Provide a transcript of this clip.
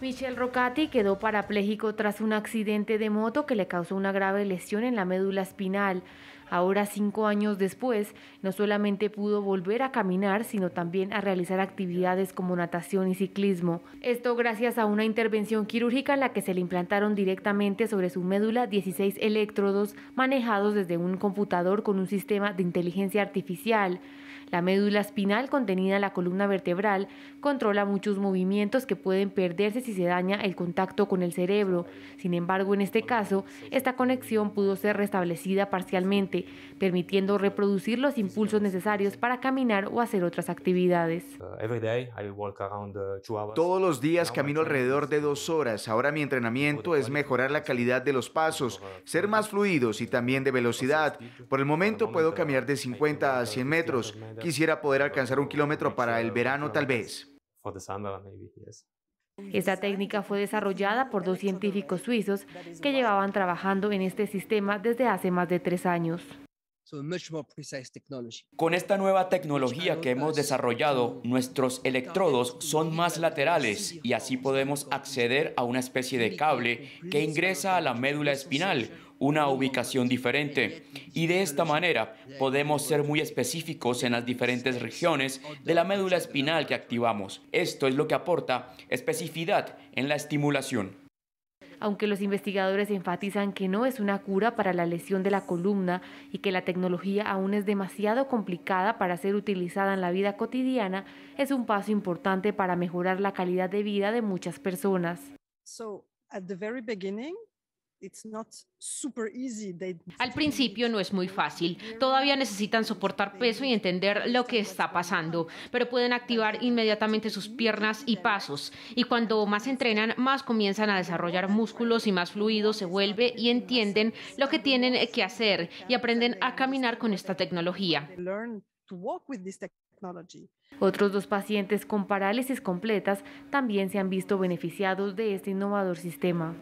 Michel Rocati quedó parapléjico tras un accidente de moto que le causó una grave lesión en la médula espinal. Ahora, cinco años después, no solamente pudo volver a caminar, sino también a realizar actividades como natación y ciclismo. Esto gracias a una intervención quirúrgica en la que se le implantaron directamente sobre su médula 16 electrodos manejados desde un computador con un sistema de inteligencia artificial. La médula espinal contenida en la columna vertebral controla muchos movimientos que pueden perderse si se daña el contacto con el cerebro. Sin embargo, en este caso, esta conexión pudo ser restablecida parcialmente permitiendo reproducir los impulsos necesarios para caminar o hacer otras actividades. Uh, uh, Todos los días camino alrededor de dos horas. Ahora mi entrenamiento es mejorar la calidad de los pasos, ser más fluidos y también de velocidad. Por el momento puedo caminar de 50 a 100 metros. Quisiera poder alcanzar un kilómetro para el verano tal vez. Esta técnica fue desarrollada por dos científicos suizos que llevaban trabajando en este sistema desde hace más de tres años. Con esta nueva tecnología que hemos desarrollado, nuestros electrodos son más laterales y así podemos acceder a una especie de cable que ingresa a la médula espinal, una ubicación diferente. Y de esta manera podemos ser muy específicos en las diferentes regiones de la médula espinal que activamos. Esto es lo que aporta especificidad en la estimulación aunque los investigadores enfatizan que no es una cura para la lesión de la columna y que la tecnología aún es demasiado complicada para ser utilizada en la vida cotidiana, es un paso importante para mejorar la calidad de vida de muchas personas. Al principio no es muy fácil. Todavía necesitan soportar peso y entender lo que está pasando, pero pueden activar inmediatamente sus piernas y pasos. Y cuando más entrenan, más comienzan a desarrollar músculos y más fluido se vuelve y entienden lo que tienen que hacer y aprenden a caminar con esta tecnología. Otros dos pacientes con parálisis completas también se han visto beneficiados de este innovador sistema.